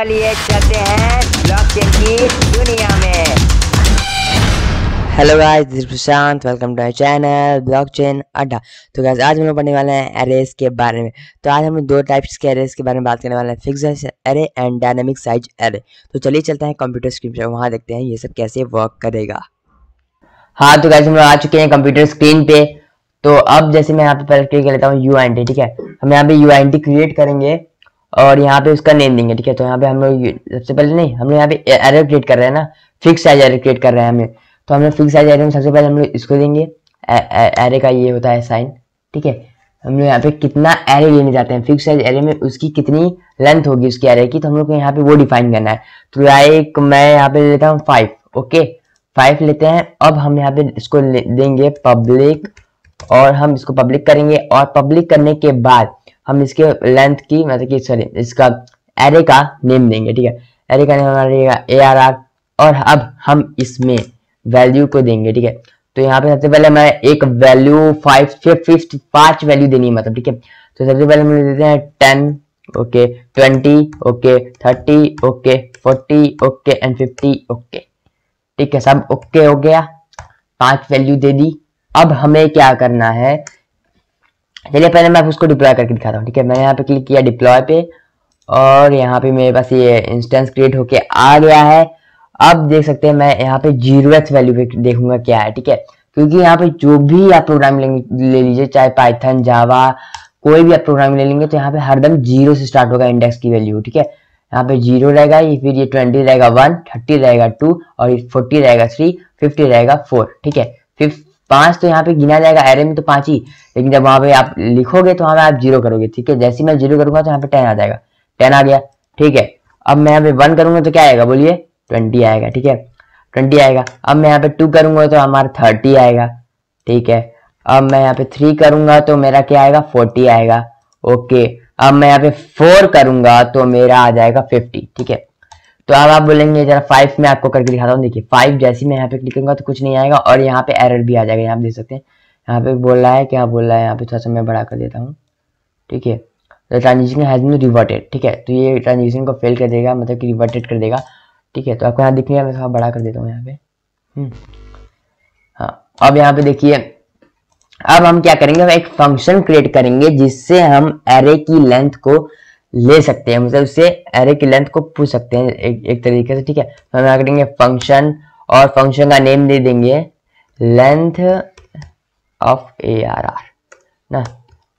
चलिए चलते हैं ब्लॉकचेन की दुनिया में hello guys Prashant welcome to my channel blockchain Adda तो गाइस आज हम लोग पढ़ने वाले हैं एरेस के बारे में तो आज हम दो टाइप्स के एरेस के बारे में बात करने वाले हैं fix array and dynamic size array तो चलिए चलते हैं कंप्यूटर स्क्रीन पर वहां देखते हैं ये सब कैसे वर्क करेगा हाँ तो गाइस हम लोग आ चुके हैं कंप्यूटर स्क्रीन पे तो अब जैसे मैं यहाँ पे क्लिक कर लेता हूँ यू एन टी ठीक है हम यहाँ पे यू एन टी क्रिएट करेंगे और यहाँ पे उसका नेम देंगे ठीक है तो यहाँ पे हम लोग सबसे पहले नहीं हम लोग यहाँ पे एरे क्रिएट कर रहे हैं ना फिक्स साइज एरे क्रिएट कर रहे हैं हमें तो हम लोग फिक्स साइज एरे में सबसे पहले हम लोग इसको देंगे एरे का ये होता है साइन ठीक है हम लोग यहाँ पे कितना एरे लेने जाते हैं फिक्स साइज एरे में उसकी कितनी लेंथ होगी उसकी एरे की तो हम लोग को यहाँ पे वो डिफाइन करना है तो लाइक मैं यहाँ पे लेता हूँ फाइव ओके फाइव लेते हैं अब हम यहाँ पे इसको देंगे पब्लिक और हम इसको पब्लिक करेंगे और पब्लिक करने के बाद हम इसके लेंथ की मतलब कि सॉरी इसका एरे का नेम देंगे ठीक है एरे का नेम हमारा रहेगा ए आर आर और अब हम इसमें वैल्यू को देंगे ठीक है तो यहाँ पे सबसे पहले हमें एक वैल्यू फाइव फिफ्थ पांच वैल्यू देनी है मतलब ठीक है तो सबसे पहले हम देते हैं ten okay twenty okay thirty okay forty okay and fifty okay ठीक है सब ओके हो गया पांच वैल्यू दे दी अब हमें क्या करना है चलिए पहले मैं उसको डिप्लॉय करके दिखाता हूँ ठीक है मैंने यहाँ पे क्लिक किया डिप्लॉय पे और यहाँ पे मेरे पास ये इंस्टेंस क्रिएट होके आ गया है अब देख सकते हैं मैं यहाँ पे जीरो एक्स वैल्यू पे देखूंगा क्या है ठीक है क्योंकि यहाँ पे जो भी आप प्रोग्राम ले लीजिए चाहे पाइथन जावा कोई भी आप प्रोग्राम ले लेंगे तो यहाँ पे हरदम जीरो से स्टार्ट होगा इंडेक्स की वैल्यू ठीक है यहाँ पे जीरो रहेगा ये फिर ये ट्वेंटी रहेगा वन थर्टी रहेगा टू और फोर्टी रहेगा थ्री फिफ्टी रहेगा फोर ठीक है फिफ्थ पांच तो यहाँ पे गिना जाएगा एरे में तो पांच ही लेकिन जब वहां पे आप लिखोगे तो वहां पे आप जीरो करोगे ठीक है जैसे मैं जीरो करूंगा तो यहाँ पे टेन आ जाएगा टेन आ गया ठीक है अब मैं यहाँ पे वन करूंगा तो क्या आएगा बोलिए ट्वेंटी आएगा ठीक है ट्वेंटी आएगा अब मैं यहाँ पे टू करूंगा तो हमारा थर्टी आएगा ठीक है अब मैं यहाँ पे थ्री करूंगा तो मेरा क्या आएगा फोर्टी आएगा ओके अब मैं यहाँ पे फोर करूंगा तो मेरा आ जाएगा फिफ्टी ठीक है तो अब आप बोलेंगे जरा फाइव में आपको करके दिखाता हूँ देखिए फाइव जैसे मैं यहाँ पे क्लिक करूंगा तो कुछ नहीं आएगा और यहाँ पे एरर भी आ जाएगा यहाँ देख सकते हैं यहाँ पे बोल रहा है क्या बोल रहा है यहाँ पे थोड़ा सा मैं बढ़ा कर देता हूँ ठीक है तो ट्रांजेक्शन हैज बिन रिवर्टेड ठीक है तो ये ट्रांजेक्शन को फेल कर देगा मतलब कि रिवर्टेड कर देगा ठीक है तो आपको यहाँ दिखने मैं थोड़ा बड़ा कर देता हूँ यहाँ पे हम्म। हाँ अब यहाँ पे देखिए अब हम क्या करेंगे हम एक फंक्शन क्रिएट करेंगे जिससे हम एरे की लेंथ को ले सकते हैं मतलब उससे एरे की लेंथ को पूछ सकते हैं एक, एक तरीके से ठीक है तो हम यहाँ करेंगे फंक्शन और फंक्शन का नेम दे देंगे length of A R R ना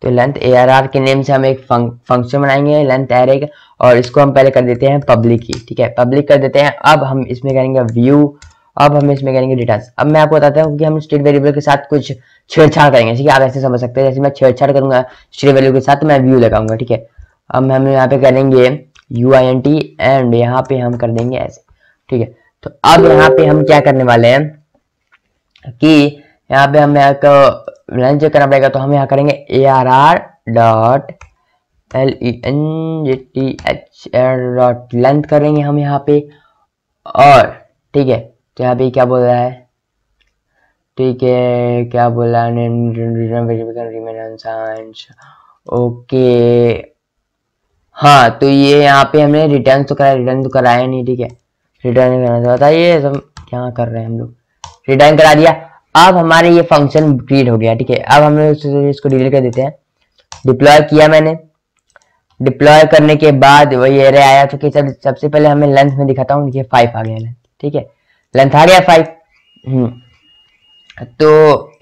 तो लेंथ ए आर आर के नेम से हम एक फंक्शन बनाएंगे लेंथ एरे का और इसको हम पहले कर देते हैं पब्लिक ही ठीक है पब्लिक कर देते हैं अब हम इसमें करेंगे व्यू अब हम इसमें करेंगे रिटर्न अब मैं आपको बताता हूँ कि हम स्टेट वेरिएबल के साथ कुछ छेड़छाड़ करेंगे ठीक है आप ऐसे समझ सकते हैं जैसे मैं छेड़छाड़ करूंगा स्टेट वेरिएबल के साथ तो मैं व्यू लगाऊंगा ठीक है अब हम यहाँ पे करेंगे U I N T and यहाँ पे हम कर देंगे ऐसे ठीक है तो अब यहाँ पे हम क्या करने वाले हैं कि यहाँ पे हम एक लाइन चेक करना पड़ेगा तो हम यहाँ करेंगे A R R dot L E N G T H L dot length करेंगे हम यहाँ पे और ठीक है तो यहाँ पे क्या बोल रहा है ठीक है क्या बोला ओके हाँ तो ये यहाँ पे हमने रिटर्न तो कराया रिटर्न तो कराया नहीं ठीक है रिटर्न कराना था बताइए हम क्या कर रहे हैं हम लोग रिटर्न करा दिया अब हमारे ये फंक्शन क्रिएट हो गया ठीक है अब हम लोग इसको डिलीट कर देते हैं डिप्लॉय किया मैंने डिप्लॉय करने के बाद वही एरे आया तो सब सबसे पहले हमें लेंथ में दिखाता हूँ देखिए फाइव आ गया ठीक है लेंथ आ गया फाइव तो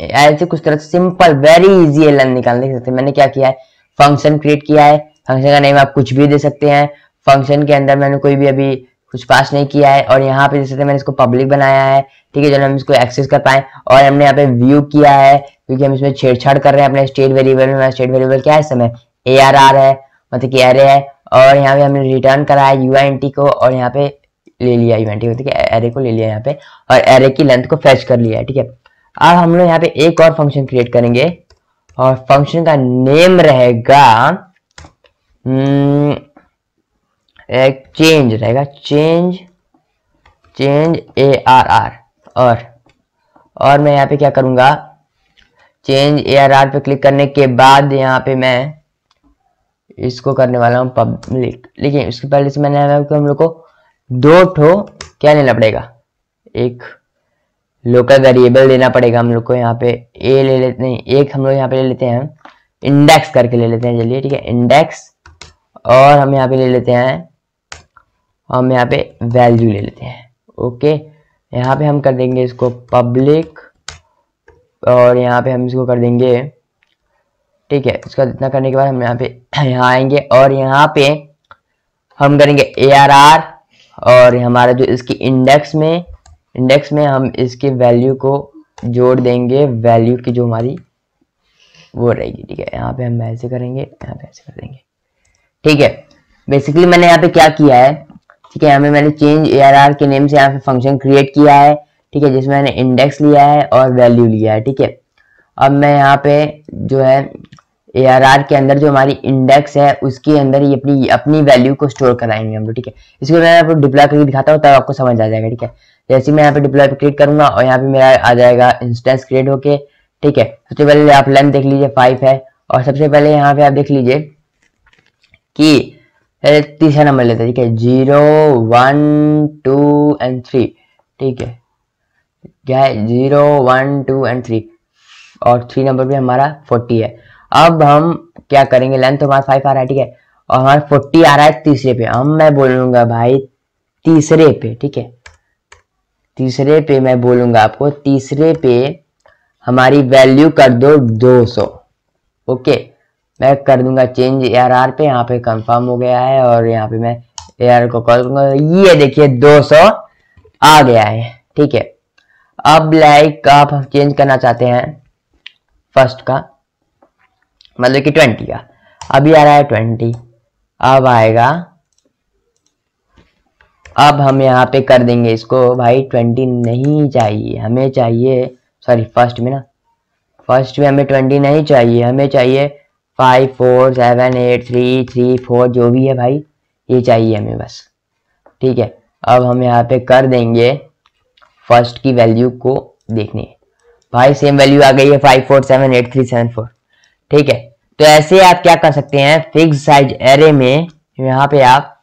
ऐसे कुछ तरह से सिंपल वेरी इजी है लेंथ निकालने देख सकते मैंने क्या किया है फंक्शन क्रिएट किया है फंक्शन का नेम आप कुछ भी दे सकते हैं फंक्शन के अंदर मैंने कोई भी अभी कुछ पास नहीं किया है और यहाँ पे जैसे मैंने इसको पब्लिक बनाया है ठीक है जो हम इसको एक्सेस कर पाए और हमने यहाँ पे व्यू किया है क्योंकि हम इसमें छेड़छाड़ कर रहे हैं अपने स्टेट वेरिएबल में स्टेट वेरिएबल क्या है समय ए आर आर है मतलब कि एरे है और यहाँ पे हमने रिटर्न करा है यू एन टी को और यहाँ पे ले लिया यू एन टी मतलब कि एरे को ले लिया यहाँ पे और एरे की लेंथ को फेच कर लिया है ठीक है अब हम लोग यहाँ पे एक और फंक्शन क्रिएट करेंगे और फंक्शन का नेम रहेगा Hmm, एक चेंज रहेगा change change A R R और और मैं यहाँ पे क्या करूँगा चेंज ए आर आर पे क्लिक करने के बाद यहाँ पे मैं इसको करने वाला हूँ पब्लिक लेकिन उसके पहले से मैंने हम लोग को दो ठो क्या लेना पड़ेगा एक लोकल वेरिएबल देना पड़ेगा हम लोग को यहाँ पे ए ले लेते हैं एक हम लोग यहाँ पे ले लेते हैं इंडेक्स करके ले लेते हैं चलिए ठीक है इंडेक्स और हम यहाँ पे ले लेते हैं हम यहाँ पे वैल्यू ले लेते हैं ओके यहाँ पे हम कर देंगे इसको पब्लिक और यहाँ पे हम इसको कर देंगे ठीक है इसका इतना करने के बाद हम यहाँ पे यहाँ आएंगे और यहाँ पे हम करेंगे ए आर आर और हमारा जो इसकी इंडेक्स में इंडेक्स में हम इसके वैल्यू को जोड़ देंगे वैल्यू की जो हमारी वो रहेगी ठीक है यहाँ पे हम ऐसे करेंगे यहाँ पे ऐसे कर देंगे ठीक है बेसिकली मैंने यहाँ पे क्या किया है ठीक है यहाँ पे मैंने चेंज ए के नेम से यहाँ पे फंक्शन क्रिएट किया है ठीक है जिसमें मैंने इंडेक्स लिया है और वैल्यू लिया है ठीक है अब मैं यहाँ पे जो है ए के अंदर जो हमारी इंडेक्स है उसके अंदर ये अपनी अपनी वैल्यू को स्टोर कराएंगे हम लोग ठीक है इसको मैं आपको डिप्लॉय करके दिखाता हूँ तब आपको समझ आ जाएगा ठीक है जैसे मैं यहाँ पे डिप्लॉय क्रिएट करूंगा और यहाँ पे मेरा आ जाएगा इंस्टेंस क्रिएट होके ठीक है सबसे पहले आप लेंथ देख लीजिए फाइव है और सबसे पहले यहाँ पे आप देख लीजिए की तीसरा नंबर लेते हैं ठीक है zero one two and three ठीक है क्या है zero one two and three और थ्री नंबर भी हमारा फोर्टी है अब हम क्या करेंगे लेंथ हमारा फाइव आ रहा है ठीक है और हमारा फोर्टी आ रहा है तीसरे पे अब मैं बोलूंगा भाई तीसरे पे ठीक है तीसरे पे मैं बोलूंगा आपको तीसरे पे हमारी वैल्यू कर दो सौ ओके मैं कर दूंगा चेंज आर पे यहाँ पे कंफर्म हो गया है और यहाँ पे मैं आर को कॉल करूंगा ये देखिए 200 आ गया है ठीक है अब लाइक आप चेंज करना चाहते हैं फर्स्ट का मतलब कि ट्वेंटी का अभी आ रहा है ट्वेंटी अब आएगा अब हम यहाँ पे कर देंगे इसको भाई ट्वेंटी नहीं चाहिए हमें चाहिए सॉरी फर्स्ट में ना फर्स्ट में हमें ट्वेंटी नहीं चाहिए हमें चाहिए five four seven eight three three four जो भी है भाई ये चाहिए हमें बस ठीक है अब हम यहाँ पे कर देंगे फर्स्ट की वैल्यू को देखने भाई सेम वैल्यू आ गई है five four seven eight three seven four ठीक है तो ऐसे आप क्या कर सकते हैं फिक्स साइज एरे में यहाँ पे आप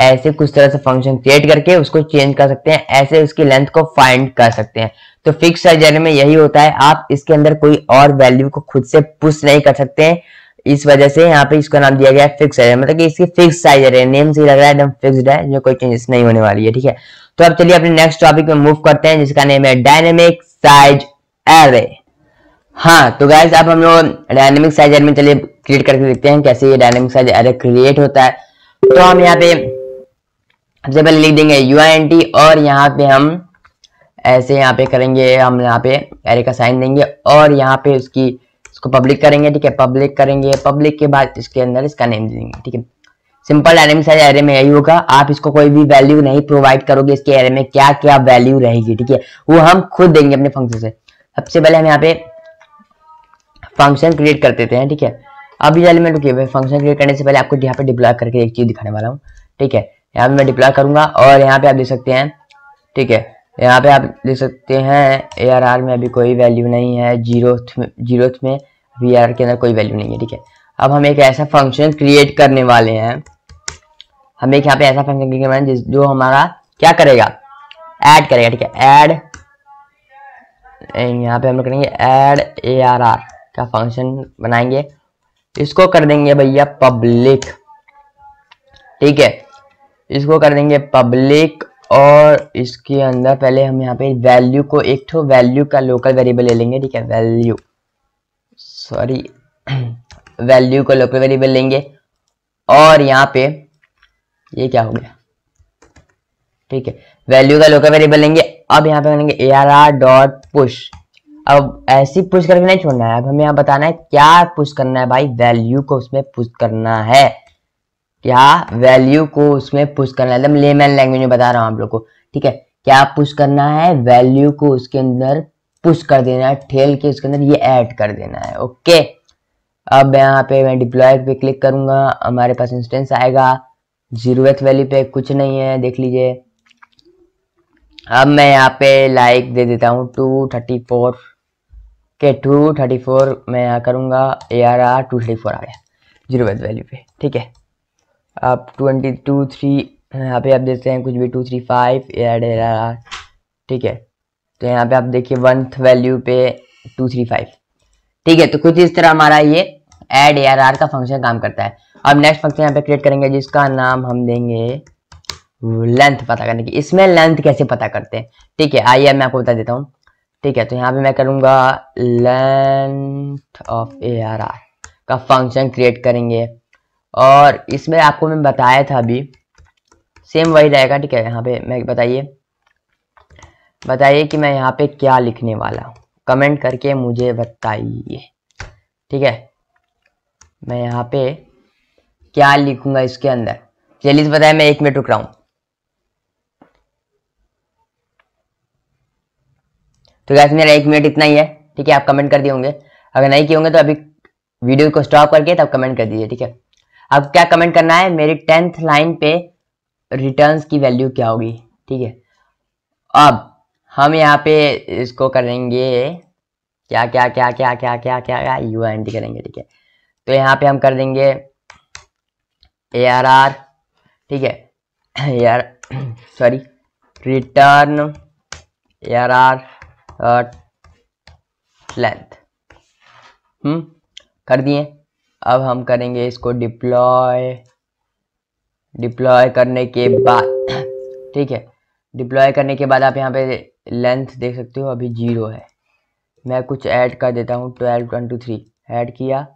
ऐसे कुछ तरह से फंक्शन क्रिएट करके उसको चेंज कर सकते हैं ऐसे उसकी लेंथ को फाइंड कर सकते हैं तो फिक्स सर्जरी में यही होता है आप इसके अंदर कोई और वैल्यू को खुद से पुश नहीं कर सकते हैं इस वजह से यहाँ पे इसका नाम दिया गया है फिक्स सर्जरी मतलब कि इसकी फिक्स साइज है नेम से लग रहा है एकदम फिक्स्ड है जो कोई चेंजेस नहीं होने वाली है ठीक है तो अब चलिए अपने नेक्स्ट टॉपिक में मूव करते हैं जिसका नेम है डायनेमिक साइज एरे हाँ तो गैस अब हम लोग डायनेमिक साइज एरे में चलिए क्रिएट करके देखते हैं कैसे ये डायनेमिक साइज एरे क्रिएट होता है तो हम यहाँ पे सबसे पहले लिख देंगे यू और यहाँ पे हम ऐसे यहाँ पे करेंगे हम यहाँ पे एरे का साइन देंगे और यहाँ पे उसकी इसको पब्लिक करेंगे ठीक है पब्लिक करेंगे पब्लिक के बाद इसके अंदर इसका नेम देंगे ठीक है सिंपल डायनेमिक साइज एरे में यही होगा आप इसको कोई भी वैल्यू नहीं प्रोवाइड करोगे इसके एरे में क्या क्या वैल्यू रहेगी ठीक है वो हम खुद देंगे अपने फंक्शन से सबसे पहले हम यहाँ पे फंक्शन क्रिएट कर देते हैं ठीक है अब ये एलिमेंट रुकिए फंक्शन क्रिएट करने से पहले आपको यहाँ पे डिप्लॉय करके एक चीज दिखाने वाला हूँ ठीक है यहाँ पे मैं डिप्लॉय करूंगा और यहाँ पे आप देख सकते हैं ठीक है यहाँ पे आप देख सकते हैं ए में अभी कोई वैल्यू नहीं है जीरोथ जीरोथ में वी के अंदर कोई वैल्यू नहीं है ठीक है अब हम एक ऐसा फंक्शन क्रिएट करने वाले हैं हम एक यहाँ पे ऐसा फंक्शन क्रिएट करने जिस जो हमारा क्या करेगा ऐड करेगा ठीक है ऐड यहाँ पे हम लोग करेंगे ऐड ए आर आर का फंक्शन बनाएंगे इसको कर देंगे भैया पब्लिक ठीक है इसको कर देंगे पब्लिक और इसके अंदर पहले हम यहाँ पे वैल्यू को एक ठो वैल्यू का लोकल वेरिएबल ले लेंगे ठीक है वैल्यू सॉरी वैल्यू का लोकल वेरिएबल लेंगे और यहाँ पे ये क्या हो गया ठीक है वैल्यू का लोकल वेरिएबल लेंगे अब यहाँ पे बनेंगे A R R dot push अब ऐसी पुश करके नहीं छोड़ना है अब हमें यहाँ बताना है क्या पुश करना है भाई वैल्यू को उसमें पुश करना है क्या वैल्यू को उसमें पुश करना है एकदम लेमैन लैंग्वेज में बता रहा हूं आप लोग को ठीक है क्या पुश करना है वैल्यू को उसके अंदर पुश कर देना है ठेल के उसके अंदर ये ऐड कर देना है ओके अब यहाँ पे मैं डिप्लॉय पे क्लिक करूंगा हमारे पास इंस्टेंस आएगा जीरो वैल्यू पे कुछ नहीं है देख लीजिए अब मैं यहाँ पे लाइक दे देता हूँ टू थर्टी फोर के टू थर्टी फोर मैं यहाँ करूंगा A R R two thirty four आ गया जीरो वैल्यू पे ठीक है आप ट्वेंटी टू थ्री यहाँ पे आप देखते हैं कुछ भी टू थ्री फाइव एड ठीक है तो यहाँ पे आप देखिए वंथ वैल्यू पे टू थ्री फाइव ठीक है तो कुछ इस तरह हमारा ये एड ए का फंक्शन काम करता है अब नेक्स्ट फंक्शन यहाँ पे क्रिएट करेंगे जिसका नाम हम देंगे लेंथ पता करने की इसमें लेंथ कैसे पता करते हैं ठीक है आइए मैं आपको बता देता हूँ ठीक है तो यहाँ पे मैं करूँगा लेंथ ऑफ ए का फंक्शन क्रिएट करेंगे और इसमें आपको मैं बताया था अभी सेम वही रहेगा ठीक है यहाँ पे मैं बताइए बताइए कि मैं यहाँ पे क्या लिखने वाला हूँ कमेंट करके मुझे बताइए ठीक है मैं यहाँ पे क्या लिखूंगा इसके अंदर चलिए बताए मैं एक मिनट रुक रहा हूँ तो गैस मेरा एक मिनट इतना ही है ठीक है आप कमेंट कर दिए होंगे अगर नहीं किए होंगे तो अभी वीडियो को स्टॉप करके तब कमेंट कर दीजिए ठीक है अब क्या कमेंट करना है मेरी टेंथ लाइन पे रिटर्न की वैल्यू क्या होगी ठीक है अब हम यहाँ पे इसको करेंगे क्या क्या क्या क्या क्या क्या क्या क्या यू आई एन टी करेंगे ठीक है तो यहाँ पे हम कर देंगे ए आर आर ठीक है यार sorry return A R R length hmm कर दिए अब हम करेंगे इसको डिप्लॉय डिप्लॉय करने के बाद ठीक है डिप्लॉय करने के बाद आप यहाँ पे लेंथ देख सकते हो अभी जीरो है मैं कुछ ऐड कर देता हूँ twelve one two three add किया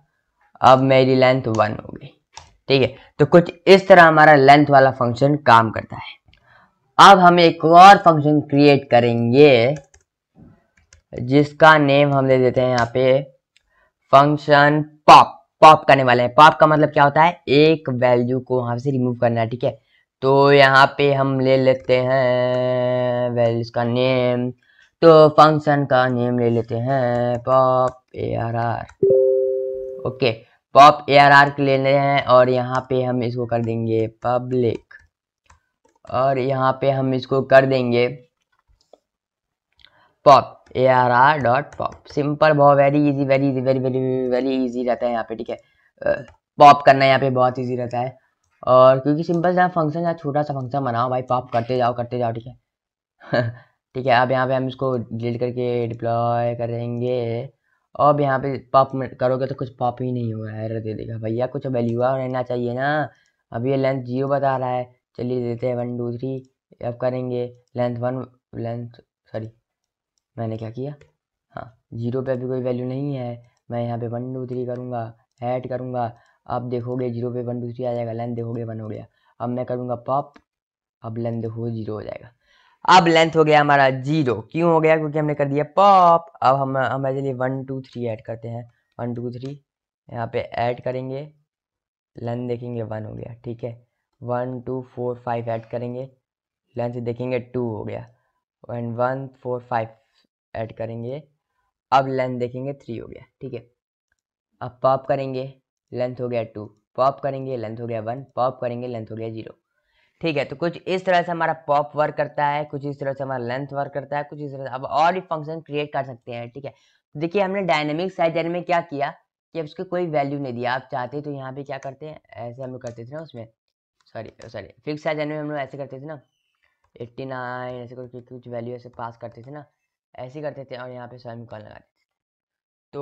अब मेरी लेंथ वन हो गई ठीक है तो कुछ इस तरह हमारा लेंथ वाला फंक्शन काम करता है अब हम एक और फंक्शन क्रिएट करेंगे जिसका नेम हम दे देते हैं यहाँ पे फंक्शन पॉप पॉप करने वाले हैं पॉप का मतलब क्या होता है एक वैल्यू को वहां से रिमूव करना है ठीक है तो यहाँ पे हम ले लेते हैं वैल्यूज का नेम तो फंक्शन का नेम ले लेते हैं pop A R R okay pop A R R के ले रहे हैं और यहाँ पे हम इसको कर देंगे पब्लिक और यहाँ पे हम इसको कर देंगे pop A R R dot pop simple बहुत very easy very easy very very very easy रहता है यहाँ पे ठीक है पॉप करना यहाँ पे बहुत इजी रहता है और क्योंकि सिंपल जहाँ फंक्शन जहाँ छोटा सा फंक्शन बनाओ भाई पॉप करते जाओ करते जाओ ठीक है ठीक है अब यहाँ पे हम इसको डिलीट करके डिप्लॉय करेंगे और अब यहाँ पे पॉप करोगे तो कुछ पॉप ही नहीं हुआ है एरर दे देगा भैया कुछ वैल्यू रहना चाहिए ना अब ये लेंथ जीरो बता रहा है चलिए देते हैं वन टू थ्री अब करेंगे लेंथ वन लेंथ सॉरी मैंने क्या किया हाँ जीरो पे अभी कोई वैल्यू नहीं है मैं यहाँ पे वन टू थ्री करूँगा ऐड करूँगा अब देखोगे जीरो पे वन टू थ्री आ जाएगा लेंथ देखोगे वन हो गया अब मैं करूँगा पॉप अब लेंथ देखोगे जीरो हो जाएगा अब लेंथ हो गया हमारा जीरो क्यों हो गया क्योंकि हमने कर दिया पॉप अब हम हमारे चलिए वन टू थ्री ऐड करते हैं वन टू थ्री यहाँ पे ऐड करेंगे लेंथ देखेंगे वन हो गया ठीक है one two four five add करेंगे लेंथ देखेंगे टू हो गया one one four five add करेंगे अब लेंथ देखेंगे थ्री हो गया ठीक है अब पॉप करेंगे लेंथ हो गया टू पॉप करेंगे लेंथ हो गया वन पॉप करेंगे लेंथ हो गया जीरो ठीक है तो कुछ इस तरह से हमारा पॉप वर्क करता है कुछ इस तरह से हमारा लेंथ वर्क करता है कुछ इस तरह से अब और भी फंक्शन क्रिएट कर सकते हैं ठीक है तो देखिए हमने डायनेमिक साइजर में क्या किया कि उसके कोई वैल्यू नहीं दिया आप चाहते तो यहाँ पे क्या करते हैं ऐसे हम लोग करते थे ना उसमें सॉरी सॉरी फिक्स साइज में हम लोग ऐसे करते थे ना एट्टी नाइन ऐसे कुछ वैल्यू ऐसे पास करते थे ना ऐसे करते थे और यहाँ पे स्वयं कॉल लगाते थे तो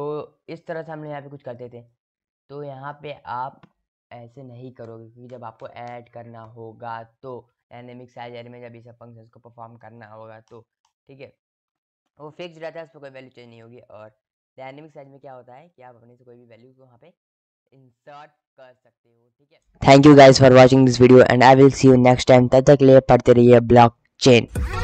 इस तरह से हम यहाँ पे कुछ करते थे तो यहाँ पे आप ऐसे नहीं करोगे क्योंकि जब आपको ऐड करना होगा तो डायनेमिक साइज में जब इस फंक्शन को परफॉर्म करना होगा तो ठीक है वो फिक्स रहता है उस पर कोई वैल्यू चेंज नहीं होगी और डायनेमिक साइज में क्या होता है कि आप अपने से कोई भी वैल्यू को वहाँ पे इंसर्ट कर सकते हो ठीक है thank you guys for watching this video and I will see you next time तब तक लिए पढ़ते रहिए ब्लॉक चेन